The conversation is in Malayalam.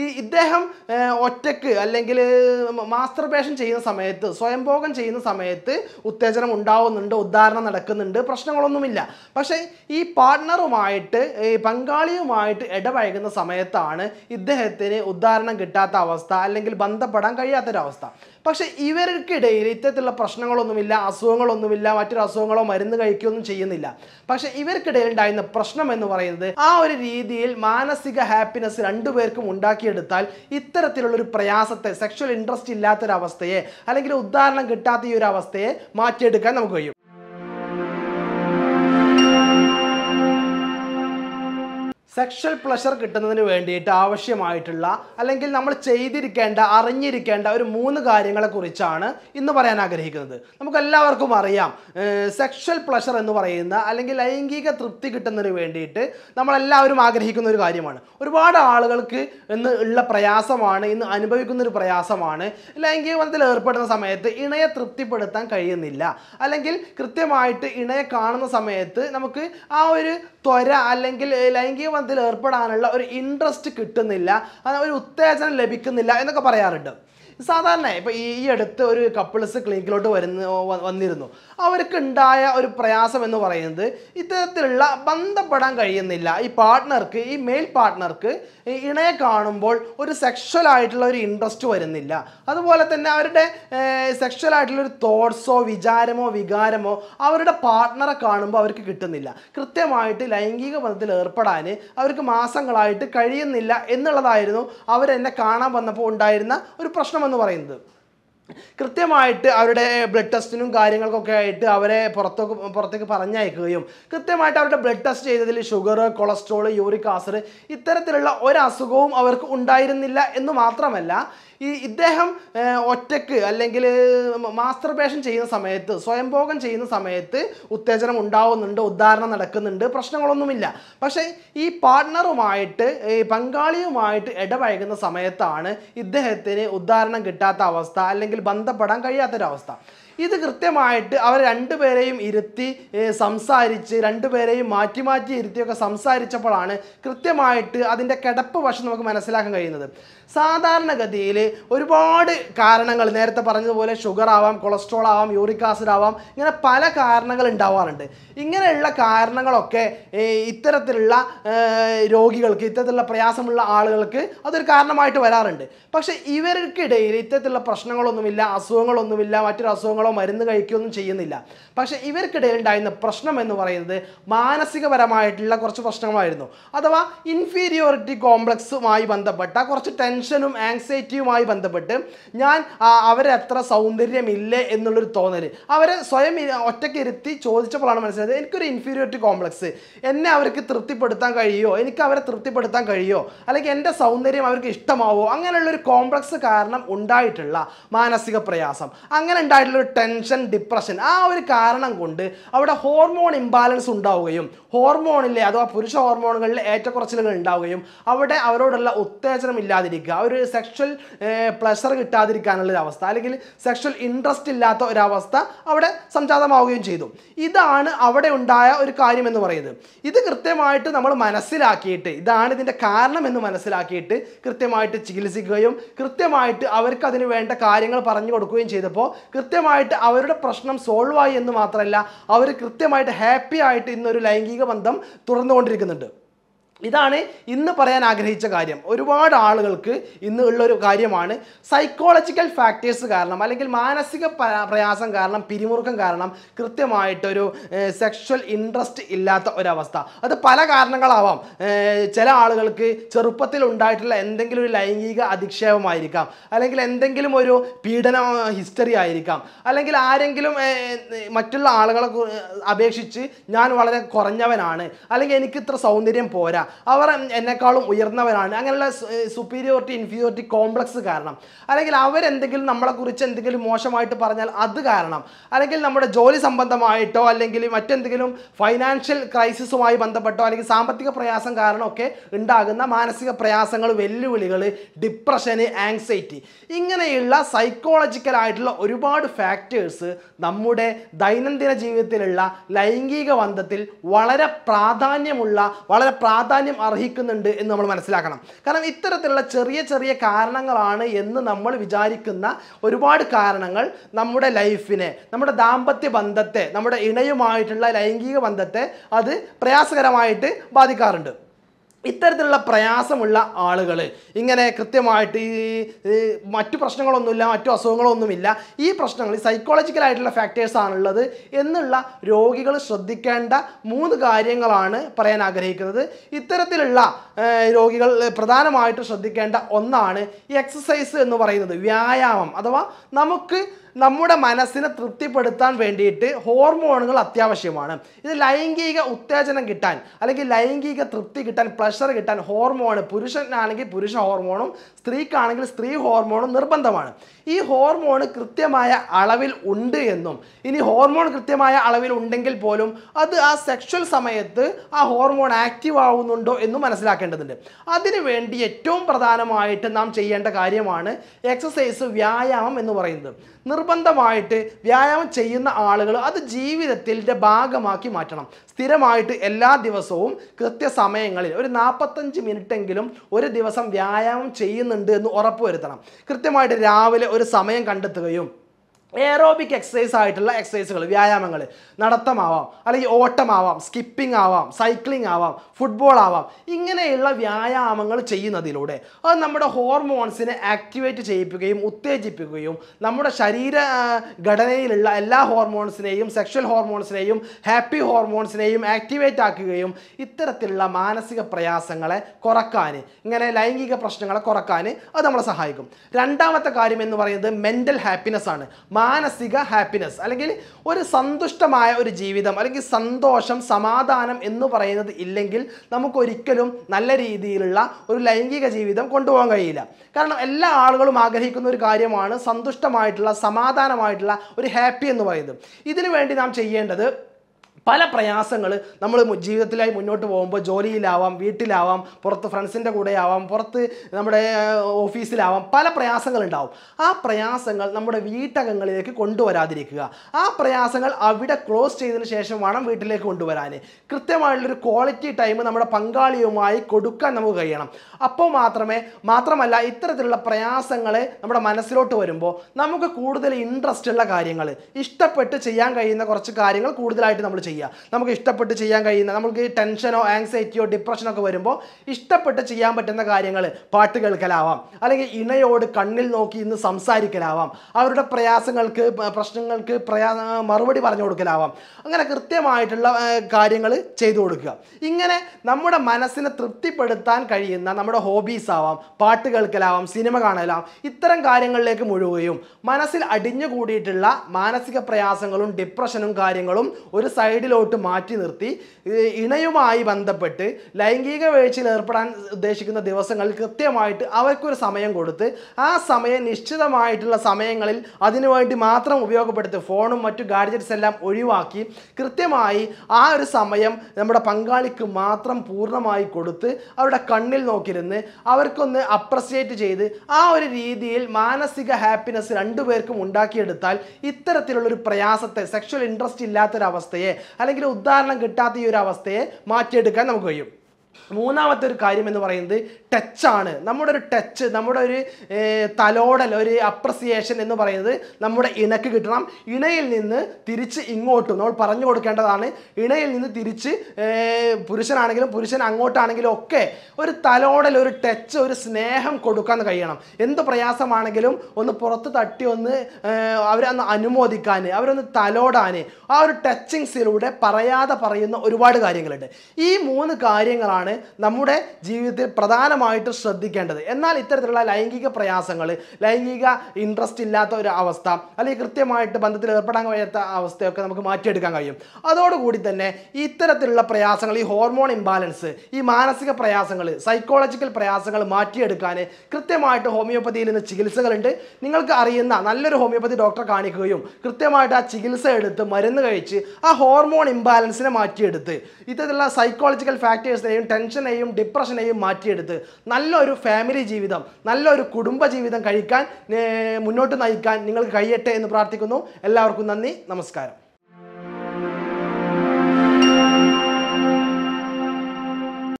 ഈ ഇദ്ദേഹം ഒറ്റക്ക് അല്ലെങ്കിൽ മാസ്റ്റർബേഷൻ ചെയ്യുന്ന സമയത്ത് സ്വയംഭോഗം ചെയ്യുന്ന സമയത്ത് ഉത്തേജനം ഉണ്ടാവുന്നുണ്ട് ഉദ്ധാരണം നടക്കുന്നുണ്ട് പ്രശ്നങ്ങളൊന്നുമില്ല പക്ഷേ ഈ പാർട്ട്ണറുമായിട്ട് ഈ പങ്കാളിയുമായിട്ട് ഇടപഴകുന്ന സമയത്താണ് ഇദ്ദേഹത്തിന് ഉദ്ധാരണം കിട്ടാത്ത അവസ്ഥ അല്ലെങ്കിൽ ബന്ധപ്പെടാൻ കഴിയാത്തൊരവസ്ഥ പക്ഷേ ഇവർക്കിടയിൽ ഇത്തരത്തിലുള്ള പ്രശ്നങ്ങളൊന്നുമില്ല അസുഖങ്ങളൊന്നുമില്ല മറ്റൊരു അസുഖങ്ങളോ മരുന്ന് കഴിക്കുകയൊന്നും ചെയ്യുന്നില്ല പക്ഷേ ഇവർക്കിടയിൽ ഉണ്ടായിരുന്ന പ്രശ്നം എന്ന് പറയുന്നത് ആ ഒരു രീതിയിൽ മാനസിക ഹാപ്പിനെസ് രണ്ടുപേർക്കും ഉണ്ടാക്കി ഇത്തരത്തിലുള്ള ഒരു പ്രയാസത്തെ സെക്ഷൽ ഇൻട്രസ്റ്റ് ഇല്ലാത്തൊരവസ്ഥയെ അല്ലെങ്കിൽ ഉദാഹരണം കിട്ടാത്ത ഈ ഒരു അവസ്ഥയെ മാറ്റിയെടുക്കാൻ നമുക്ക് കഴിയും സെക്ഷൽ പ്ലഷർ കിട്ടുന്നതിന് വേണ്ടിയിട്ട് ആവശ്യമായിട്ടുള്ള അല്ലെങ്കിൽ നമ്മൾ ചെയ്തിരിക്കേണ്ട അറിഞ്ഞിരിക്കേണ്ട ഒരു മൂന്ന് കാര്യങ്ങളെക്കുറിച്ചാണ് ഇന്ന് പറയാൻ ആഗ്രഹിക്കുന്നത് നമുക്കെല്ലാവർക്കും അറിയാം സെക്ഷൽ പ്ലഷർ എന്ന് പറയുന്ന അല്ലെങ്കിൽ ലൈംഗിക തൃപ്തി കിട്ടുന്നതിന് വേണ്ടിയിട്ട് നമ്മളെല്ലാവരും ആഗ്രഹിക്കുന്ന ഒരു കാര്യമാണ് ഒരുപാട് ആളുകൾക്ക് ഇന്ന് ഉള്ള പ്രയാസമാണ് ഇന്ന് അനുഭവിക്കുന്ന ഒരു പ്രയാസമാണ് ലൈംഗിക ബന്ധത്തിൽ ഏർപ്പെടുന്ന സമയത്ത് ഇണയെ തൃപ്തിപ്പെടുത്താൻ കഴിയുന്നില്ല അല്ലെങ്കിൽ കൃത്യമായിട്ട് ഇണയെ കാണുന്ന സമയത്ത് നമുക്ക് ആ ഒരു ത്വര അല്ലെങ്കിൽ ലൈംഗിക ബന്ധത്തിൽ ഏർപ്പെടാനുള്ള ഒരു ഇൻട്രസ്റ്റ് കിട്ടുന്നില്ല ഒരു ഉത്തേജനം ലഭിക്കുന്നില്ല എന്നൊക്കെ പറയാറുണ്ട് സാധാരണ ഇപ്പൊ ഈ അടുത്ത് ഒരു കപ്പിൾസ് ക്ലിനിക്കിലോട്ട് വരുന്ന വന്നിരുന്നു ഉണ്ടായ ഒരു പ്രയാസം എന്ന് പറയുന്നത് ഇത്തരത്തിലുള്ള ബന്ധപ്പെടാൻ കഴിയുന്നില്ല ഈ പാർട്ട്ണർക്ക് ഈ മെയിൽ പാർട്ട്ണർക്ക് ഇണയെ കാണുമ്പോൾ ഒരു സെക്ഷൽ ആയിട്ടുള്ള ഒരു ഇൻട്രസ്റ്റ് വരുന്നില്ല അതുപോലെ തന്നെ അവരുടെ സെക്ഷൽ ആയിട്ടുള്ള ഒരു തോട്ട്സോ വിചാരമോ വികാരമോ അവരുടെ പാർട്ട്ണറെ കാണുമ്പോൾ അവർക്ക് കിട്ടുന്നില്ല കൃത്യമായിട്ട് ലൈംഗിക ബന്ധത്തിൽ ഏർപ്പെടാൻ അവർക്ക് മാസങ്ങളായിട്ട് കഴിയുന്നില്ല എന്നുള്ളതായിരുന്നു അവരെന്നെ കാണാൻ വന്നപ്പോൾ ഉണ്ടായിരുന്ന ഒരു പ്രശ്നം എന്ന് പറയുന്നത് കൃത്യമായിട്ട് അവരുടെ ബ്ലഡ് ടെസ്റ്റിനും കാര്യങ്ങൾക്കൊക്കെ ആയിട്ട് അവരെ പുറത്തേക്ക് പുറത്തേക്ക് പറഞ്ഞയക്കുകയും കൃത്യമായിട്ട് അവരുടെ ബ്ലഡ് ടെസ്റ്റ് ചെയ്തതിൽ ഷുഗർ കൊളസ്ട്രോൾ യൂറിക് ആസിഡ് ഇത്തരത്തിലുള്ള ഒരു അസുഖവും അവർക്ക് ഉണ്ടായിരുന്നില്ല എന്ന് മാത്രമല്ല ഈ ഇദ്ദേഹം ഒറ്റക്ക് അല്ലെങ്കിൽ മാസ്റ്റർബേഷൻ ചെയ്യുന്ന സമയത്ത് സ്വയംഭോഗം ചെയ്യുന്ന സമയത്ത് ഉത്തേജനം ഉണ്ടാവുന്നുണ്ട് ഉദ്ധാരണം നടക്കുന്നുണ്ട് പ്രശ്നങ്ങളൊന്നുമില്ല പക്ഷേ ഈ പാർട്ട്ണറുമായിട്ട് ഈ പങ്കാളിയുമായിട്ട് ഇടപഴകുന്ന സമയത്താണ് ഇദ്ദേഹത്തിന് ഉദ്ധാരണം കിട്ടാത്ത അവസ്ഥ അല്ലെങ്കിൽ ബന്ധപ്പെടാൻ കഴിയാത്തൊരവസ്ഥ ഇത് കൃത്യമായിട്ട് അവർ രണ്ടുപേരെയും ഇരുത്തി സംസാരിച്ച് രണ്ടുപേരെയും മാറ്റി മാറ്റി ഇരുത്തിയൊക്കെ സംസാരിച്ചപ്പോഴാണ് കൃത്യമായിട്ട് അതിൻ്റെ കിടപ്പ് വശം നമുക്ക് മനസ്സിലാക്കാൻ കഴിയുന്നത് സാധാരണഗതിയിൽ ഒരുപാട് കാരണങ്ങൾ നേരത്തെ പറഞ്ഞതുപോലെ ഷുഗർ ആവാം കൊളസ്ട്രോൾ ആവാം യൂറിക് ആസിഡ് ആവാം ഇങ്ങനെ പല കാരണങ്ങൾ ഉണ്ടാവാറുണ്ട് ഇങ്ങനെയുള്ള കാരണങ്ങളൊക്കെ ഇത്തരത്തിലുള്ള രോഗികൾക്ക് ഇത്തരത്തിലുള്ള പ്രയാസമുള്ള ആളുകൾക്ക് അതൊരു കാരണമായിട്ട് വരാറുണ്ട് പക്ഷേ ഇവർക്കിടയിൽ ഇത്തരത്തിലുള്ള പ്രശ്നങ്ങളൊന്നുമില്ല അസുഖങ്ങളൊന്നുമില്ല മറ്റൊരു അസുഖങ്ങൾ കഴിക്കുകയാണോ മരുന്ന് കഴിക്കുകയൊന്നും ചെയ്യുന്നില്ല പക്ഷേ ഇവർക്കിടയിൽ ഉണ്ടായിരുന്ന പ്രശ്നം എന്ന് പറയുന്നത് മാനസികപരമായിട്ടുള്ള കുറച്ച് പ്രശ്നങ്ങളായിരുന്നു അഥവാ ഇൻഫീരിയോറിറ്റി കോംപ്ലക്സുമായി ബന്ധപ്പെട്ട കുറച്ച് ടെൻഷനും ആങ്സൈറ്റിയുമായി ബന്ധപ്പെട്ട് ഞാൻ അവരെത്ര സൗന്ദര്യമില്ലേ എന്നുള്ളൊരു തോന്നൽ അവരെ സ്വയം ഒറ്റയ്ക്ക് ഇരുത്തി ചോദിച്ചപ്പോഴാണ് മനസ്സിലായത് എനിക്കൊരു ഇൻഫീരിയോറിറ്റി കോംപ്ലക്സ് എന്നെ അവർക്ക് തൃപ്തിപ്പെടുത്താൻ കഴിയുമോ എനിക്ക് അവരെ തൃപ്തിപ്പെടുത്താൻ കഴിയുമോ അല്ലെങ്കിൽ എൻ്റെ സൗന്ദര്യം അവർക്ക് ഇഷ്ടമാവോ അങ്ങനെയുള്ളൊരു കോംപ്ലക്സ് കാരണം ഉണ്ടായിട്ടുള്ള മാനസിക പ്രയാസം അങ്ങനെ ഉണ്ടായിട്ടുള്ള ടെൻഷൻ ഡിപ്രഷൻ ആ ഒരു കാരണം കൊണ്ട് അവിടെ ഹോർമോൺ ഇംബാലൻസ് ഉണ്ടാവുകയും ഹോർമോണിലെ അഥവാ പുരുഷ ഹോർമോണുകളിലെ ഏറ്റക്കുറച്ചിലുകൾ ഉണ്ടാവുകയും അവിടെ അവരോടുള്ള ഉത്തേജനം ഇല്ലാതിരിക്കുക ഒരു സെക്ഷൽ പ്ലഷർ കിട്ടാതിരിക്കാനുള്ള ഒരു അവസ്ഥ അല്ലെങ്കിൽ സെക്ഷൽ ഇൻട്രസ്റ്റ് ഇല്ലാത്ത ഒരവസ്ഥ അവിടെ സംജാതമാവുകയും ചെയ്തു ഇതാണ് അവിടെ ഉണ്ടായ ഒരു കാര്യം എന്ന് പറയുന്നത് ഇത് കൃത്യമായിട്ട് നമ്മൾ മനസ്സിലാക്കിയിട്ട് ഇതാണ് ഇതിൻ്റെ കാരണം എന്ന് മനസ്സിലാക്കിയിട്ട് കൃത്യമായിട്ട് ചികിത്സിക്കുകയും കൃത്യമായിട്ട് അവർക്ക് അതിന് വേണ്ട കാര്യങ്ങൾ പറഞ്ഞു കൊടുക്കുകയും ചെയ്തപ്പോൾ കൃത്യമായിട്ട് കൃത്യമായിട്ട് അവരുടെ പ്രശ്നം സോൾവ് ആയി എന്ന് മാത്രമല്ല അവർ കൃത്യമായിട്ട് ഹാപ്പി ആയിട്ട് ഇന്നൊരു ലൈംഗിക ബന്ധം തുടർന്നുകൊണ്ടിരിക്കുന്നുണ്ട് ഇതാണ് ഇന്ന് പറയാൻ ആഗ്രഹിച്ച കാര്യം ഒരുപാട് ആളുകൾക്ക് ഇന്ന് ഉള്ളൊരു കാര്യമാണ് സൈക്കോളജിക്കൽ ഫാക്ടേഴ്സ് കാരണം അല്ലെങ്കിൽ മാനസിക പ്രയാസം കാരണം പിരിമുറുക്കം കാരണം കൃത്യമായിട്ടൊരു സെക്ഷൽ ഇൻട്രസ്റ്റ് ഇല്ലാത്ത ഒരവസ്ഥ അത് പല കാരണങ്ങളാവാം ചില ആളുകൾക്ക് ചെറുപ്പത്തിൽ ഉണ്ടായിട്ടുള്ള എന്തെങ്കിലും ഒരു ലൈംഗിക അധിക്ഷേപമായിരിക്കാം അല്ലെങ്കിൽ എന്തെങ്കിലും ഒരു പീഡന ഹിസ്റ്ററി ആയിരിക്കാം അല്ലെങ്കിൽ ആരെങ്കിലും മറ്റുള്ള ആളുകളെ അപേക്ഷിച്ച് ഞാൻ വളരെ കുറഞ്ഞവനാണ് അല്ലെങ്കിൽ എനിക്ക് ഇത്ര സൗന്ദര്യം പോരാ അവർ എന്നെക്കാളും ഉയർന്നവരാണ് അങ്ങനെയുള്ള സുപ്പീരിയോറിറ്റി ഇൻഫീരിയോറിറ്റി കോംപ്ലക്സ് കാരണം അല്ലെങ്കിൽ അവരെന്തെങ്കിലും നമ്മളെക്കുറിച്ച് എന്തെങ്കിലും മോശമായിട്ട് പറഞ്ഞാൽ അത് കാരണം അല്ലെങ്കിൽ നമ്മുടെ ജോലി സംബന്ധമായിട്ടോ അല്ലെങ്കിൽ മറ്റെന്തെങ്കിലും ഫൈനാൻഷ്യൽ ക്രൈസിസുമായി ബന്ധപ്പെട്ടോ അല്ലെങ്കിൽ സാമ്പത്തിക പ്രയാസം കാരണമൊക്കെ ഉണ്ടാകുന്ന മാനസിക പ്രയാസങ്ങൾ വെല്ലുവിളികൾ ഡിപ്രഷന് ആങ്സൈറ്റി ഇങ്ങനെയുള്ള സൈക്കോളജിക്കലായിട്ടുള്ള ഒരുപാട് ഫാക്ടേഴ്സ് നമ്മുടെ ദൈനംദിന ജീവിതത്തിലുള്ള ലൈംഗിക ബന്ധത്തിൽ വളരെ പ്രാധാന്യമുള്ള വളരെ പ്രാധാന്യ പ്രാധാന്യം അർഹിക്കുന്നുണ്ട് എന്ന് നമ്മൾ മനസ്സിലാക്കണം കാരണം ഇത്തരത്തിലുള്ള ചെറിയ ചെറിയ കാരണങ്ങളാണ് എന്ന് നമ്മൾ വിചാരിക്കുന്ന ഒരുപാട് കാരണങ്ങൾ നമ്മുടെ ലൈഫിനെ നമ്മുടെ ദാമ്പത്യ ബന്ധത്തെ നമ്മുടെ ഇണയുമായിട്ടുള്ള ലൈംഗിക ബന്ധത്തെ അത് പ്രയാസകരമായിട്ട് ബാധിക്കാറുണ്ട് ഇത്തരത്തിലുള്ള പ്രയാസമുള്ള ആളുകൾ ഇങ്ങനെ കൃത്യമായിട്ട് ഈ മറ്റു പ്രശ്നങ്ങളൊന്നുമില്ല മറ്റു അസുഖങ്ങളൊന്നുമില്ല ഈ പ്രശ്നങ്ങൾ സൈക്കോളജിക്കലായിട്ടുള്ള ആണുള്ളത് എന്നുള്ള രോഗികൾ ശ്രദ്ധിക്കേണ്ട മൂന്ന് കാര്യങ്ങളാണ് പറയാൻ ആഗ്രഹിക്കുന്നത് ഇത്തരത്തിലുള്ള രോഗികൾ പ്രധാനമായിട്ട് ശ്രദ്ധിക്കേണ്ട ഒന്നാണ് എക്സസൈസ് എന്ന് പറയുന്നത് വ്യായാമം അഥവാ നമുക്ക് നമ്മുടെ മനസ്സിനെ തൃപ്തിപ്പെടുത്താൻ വേണ്ടിയിട്ട് ഹോർമോണുകൾ അത്യാവശ്യമാണ് ഇത് ലൈംഗിക ഉത്തേജനം കിട്ടാൻ അല്ലെങ്കിൽ ലൈംഗിക തൃപ്തി കിട്ടാൻ പ്ലഷർ കിട്ടാൻ ഹോർമോൺ പുരുഷനാണെങ്കിൽ പുരുഷ ഹോർമോണും സ്ത്രീക്കാണെങ്കിൽ സ്ത്രീ ഹോർമോണും നിർബന്ധമാണ് ഈ ഹോർമോൺ കൃത്യമായ അളവിൽ ഉണ്ട് എന്നും ഇനി ഹോർമോൺ കൃത്യമായ അളവിൽ ഉണ്ടെങ്കിൽ പോലും അത് ആ സെക്ഷൽ സമയത്ത് ആ ഹോർമോൺ ആക്റ്റീവ് ആവുന്നുണ്ടോ എന്നും മനസ്സിലാക്കേണ്ടതുണ്ട് അതിനുവേണ്ടി ഏറ്റവും പ്രധാനമായിട്ട് നാം ചെയ്യേണ്ട കാര്യമാണ് എക്സസൈസ് വ്യായാമം എന്ന് പറയുന്നത് നിർബന്ധമായിട്ട് വ്യായാമം ചെയ്യുന്ന ആളുകൾ അത് ജീവിതത്തിൻ്റെ ഭാഗമാക്കി മാറ്റണം സ്ഥിരമായിട്ട് എല്ലാ ദിവസവും കൃത്യസമയങ്ങളിൽ ഒരു നാൽപ്പത്തഞ്ച് എങ്കിലും ഒരു ദിവസം വ്യായാമം ചെയ്യുന്നുണ്ട് എന്ന് ഉറപ്പുവരുത്തണം കൃത്യമായിട്ട് രാവിലെ ഒരു സമയം കണ്ടെത്തുകയും എയറോബിക് എക്സസൈസ് ആയിട്ടുള്ള എക്സസൈസുകൾ വ്യായാമങ്ങൾ നടത്തമാവാം അല്ലെങ്കിൽ ഓട്ടമാവാം സ്കിപ്പിംഗ് ആവാം സൈക്ലിംഗ് ആവാം ഫുട്ബോൾ ആവാം ഇങ്ങനെയുള്ള വ്യായാമങ്ങൾ ചെയ്യുന്നതിലൂടെ അത് നമ്മുടെ ഹോർമോൺസിനെ ആക്ടിവേറ്റ് ചെയ്യിപ്പിക്കുകയും ഉത്തേജിപ്പിക്കുകയും നമ്മുടെ ശരീര ഘടനയിലുള്ള എല്ലാ ഹോർമോൺസിനെയും സെക്ഷൽ ഹോർമോൺസിനെയും ഹാപ്പി ഹോർമോൺസിനെയും ആക്ടിവേറ്റ് ആക്കുകയും ഇത്തരത്തിലുള്ള മാനസിക പ്രയാസങ്ങളെ കുറക്കാൻ ഇങ്ങനെ ലൈംഗിക പ്രശ്നങ്ങളെ കുറക്കാൻ അത് നമ്മളെ സഹായിക്കും രണ്ടാമത്തെ കാര്യം എന്ന് പറയുന്നത് മെൻ്റൽ ഹാപ്പിനെസ് ആണ് മാനസിക ഹാപ്പിനെസ് അല്ലെങ്കിൽ ഒരു സന്തുഷ്ടമായ ഒരു ജീവിതം അല്ലെങ്കിൽ സന്തോഷം സമാധാനം എന്ന് പറയുന്നത് ഇല്ലെങ്കിൽ നമുക്കൊരിക്കലും നല്ല രീതിയിലുള്ള ഒരു ലൈംഗിക ജീവിതം കൊണ്ടുപോകാൻ കഴിയില്ല കാരണം എല്ലാ ആളുകളും ആഗ്രഹിക്കുന്ന ഒരു കാര്യമാണ് സന്തുഷ്ടമായിട്ടുള്ള സമാധാനമായിട്ടുള്ള ഒരു ഹാപ്പി എന്ന് പറയുന്നത് ഇതിനു വേണ്ടി നാം ചെയ്യേണ്ടത് പല പ്രയാസങ്ങൾ നമ്മൾ ജീവിതത്തിലായി മുന്നോട്ട് പോകുമ്പോൾ ജോലിയിലാവാം വീട്ടിലാവാം പുറത്ത് ഫ്രണ്ട്സിൻ്റെ കൂടെ ആവാം പുറത്ത് നമ്മുടെ ഓഫീസിലാവാം പല പ്രയാസങ്ങളുണ്ടാവും ഉണ്ടാവും ആ പ്രയാസങ്ങൾ നമ്മുടെ വീട്ടകങ്ങളിലേക്ക് കൊണ്ടുവരാതിരിക്കുക ആ പ്രയാസങ്ങൾ അവിടെ ക്ലോസ് ചെയ്തതിന് ശേഷം വേണം വീട്ടിലേക്ക് കൊണ്ടുവരാൻ കൃത്യമായിട്ടുള്ളൊരു ക്വാളിറ്റി ടൈം നമ്മുടെ പങ്കാളിയുമായി കൊടുക്കാൻ നമുക്ക് കഴിയണം അപ്പോൾ മാത്രമേ മാത്രമല്ല ഇത്തരത്തിലുള്ള പ്രയാസങ്ങളെ നമ്മുടെ മനസ്സിലോട്ട് വരുമ്പോൾ നമുക്ക് കൂടുതൽ ഇൻട്രസ്റ്റ് ഉള്ള കാര്യങ്ങൾ ഇഷ്ടപ്പെട്ട് ചെയ്യാൻ കഴിയുന്ന കുറച്ച് കാര്യങ്ങൾ കൂടുതലായിട്ട് നമ്മൾ ചെയ്യും ചെയ്യുക നമുക്ക് ഇഷ്ടപ്പെട്ട് ചെയ്യാൻ കഴിയുന്ന നമുക്ക് ടെൻഷനോ ആങ്സൈറ്റിയോ ഡിപ്രഷനോ വരുമ്പോൾ ഇഷ്ടപ്പെട്ട് ചെയ്യാൻ പറ്റുന്ന കാര്യങ്ങൾ പാട്ട് കേൾക്കലാവാം അല്ലെങ്കിൽ ഇണയോട് കണ്ണിൽ നോക്കി ഇന്ന് സംസാരിക്കലാവാം അവരുടെ പ്രയാസങ്ങൾക്ക് പ്രശ്നങ്ങൾക്ക് പ്രയാ മറുപടി പറഞ്ഞു കൊടുക്കലാവാം അങ്ങനെ കൃത്യമായിട്ടുള്ള കാര്യങ്ങൾ ചെയ്തു കൊടുക്കുക ഇങ്ങനെ നമ്മുടെ മനസ്സിനെ തൃപ്തിപ്പെടുത്താൻ കഴിയുന്ന നമ്മുടെ ഹോബീസ് ആവാം പാട്ട് കേൾക്കലാവാം സിനിമ കാണലാം ഇത്തരം കാര്യങ്ങളിലേക്ക് മുഴുകുകയും മനസ്സിൽ അടിഞ്ഞുകൂടിയിട്ടുള്ള മാനസിക പ്രയാസങ്ങളും ഡിപ്രഷനും കാര്യങ്ങളും ഒരു സൈഡിൽ സൈഡിലോട്ട് മാറ്റി നിർത്തി ഇണയുമായി ബന്ധപ്പെട്ട് ലൈംഗിക വീഴ്ചയിൽ ഏർപ്പെടാൻ ഉദ്ദേശിക്കുന്ന ദിവസങ്ങളിൽ കൃത്യമായിട്ട് അവർക്കൊരു സമയം കൊടുത്ത് ആ സമയം നിശ്ചിതമായിട്ടുള്ള സമയങ്ങളിൽ അതിനുവേണ്ടി മാത്രം ഉപയോഗപ്പെടുത്തി ഫോണും മറ്റു ഗാഡ്ജറ്റ്സ് എല്ലാം ഒഴിവാക്കി കൃത്യമായി ആ ഒരു സമയം നമ്മുടെ പങ്കാളിക്ക് മാത്രം പൂർണ്ണമായി കൊടുത്ത് അവരുടെ കണ്ണിൽ നോക്കിയിരുന്ന് അവർക്കൊന്ന് അപ്രസിയേറ്റ് ചെയ്ത് ആ ഒരു രീതിയിൽ മാനസിക ഹാപ്പിനെസ് രണ്ടുപേർക്കും ഉണ്ടാക്കിയെടുത്താൽ ഇത്തരത്തിലുള്ളൊരു പ്രയാസത്തെ സെക്ഷൽ ഇൻട്രസ്റ്റ് ഇല്ലാത്തൊരവസ്ഥയെ അല്ലെങ്കിൽ ഉദാഹരണം കിട്ടാത്ത ഈ ഒരു അവസ്ഥയെ മാറ്റിയെടുക്കാൻ നമുക്ക് കഴിയും മൂന്നാമത്തെ ഒരു കാര്യം എന്ന് പറയുന്നത് ടച്ചാണ് നമ്മുടെ ഒരു ടച്ച് നമ്മുടെ ഒരു തലോടൽ ഒരു അപ്രിസിയേഷൻ എന്ന് പറയുന്നത് നമ്മുടെ ഇണക്ക് കിട്ടണം ഇണയിൽ നിന്ന് തിരിച്ച് ഇങ്ങോട്ടും നമ്മൾ പറഞ്ഞു കൊടുക്കേണ്ടതാണ് ഇണയിൽ നിന്ന് തിരിച്ച് പുരുഷനാണെങ്കിലും പുരുഷൻ അങ്ങോട്ടാണെങ്കിലും ഒക്കെ ഒരു തലോടൽ ഒരു ടച്ച് ഒരു സ്നേഹം കൊടുക്കാൻ കഴിയണം എന്ത് പ്രയാസമാണെങ്കിലും ഒന്ന് പുറത്ത് തട്ടി ഒന്ന് അവരൊന്ന് അനുമോദിക്കാൻ അവരൊന്ന് തലോടാൻ ആ ഒരു ടച്ചിങ്സിലൂടെ പറയാതെ പറയുന്ന ഒരുപാട് കാര്യങ്ങളുണ്ട് ഈ മൂന്ന് കാര്യങ്ങളാണ് കാര്യങ്ങളാണ് നമ്മുടെ ജീവിതത്തിൽ പ്രധാനമായിട്ട് ശ്രദ്ധിക്കേണ്ടത് എന്നാൽ ഇത്തരത്തിലുള്ള ലൈംഗിക പ്രയാസങ്ങൾ ലൈംഗിക ഇൻട്രസ്റ്റ് ഇല്ലാത്ത ഒരു അവസ്ഥ അല്ലെങ്കിൽ കൃത്യമായിട്ട് ബന്ധത്തിൽ ഏർപ്പെടാൻ കഴിയാത്ത അവസ്ഥയൊക്കെ നമുക്ക് മാറ്റിയെടുക്കാൻ കഴിയും അതോടുകൂടി തന്നെ ഇത്തരത്തിലുള്ള പ്രയാസങ്ങൾ ഈ ഹോർമോൺ ഇംബാലൻസ് ഈ മാനസിക പ്രയാസങ്ങൾ സൈക്കോളജിക്കൽ പ്രയാസങ്ങൾ മാറ്റിയെടുക്കാൻ കൃത്യമായിട്ട് ഹോമിയോപ്പതിയിൽ നിന്ന് ചികിത്സകളുണ്ട് നിങ്ങൾക്ക് അറിയുന്ന നല്ലൊരു ഹോമിയോപ്പതി ഡോക്ടറെ കാണിക്കുകയും കൃത്യമായിട്ട് ആ ചികിത്സ എടുത്ത് മരുന്ന് കഴിച്ച് ആ ഹോർമോൺ ഇംബാലൻസിനെ മാറ്റിയെടുത്ത് ഇത്തരത്തിലുള്ള സൈക്കോളജിക്കൽ ഫാക്ടേഴ്സിനെയും ടെൻഷനെയും ഡിപ്രഷനെയും മാറ്റിയെടുത്ത് നല്ലൊരു ഫാമിലി ജീവിതം നല്ലൊരു കുടുംബ ജീവിതം കഴിക്കാൻ മുന്നോട്ട് നയിക്കാൻ നിങ്ങൾക്ക് കഴിയട്ടെ എന്ന് പ്രാർത്ഥിക്കുന്നു എല്ലാവർക്കും നന്ദി നമസ്കാരം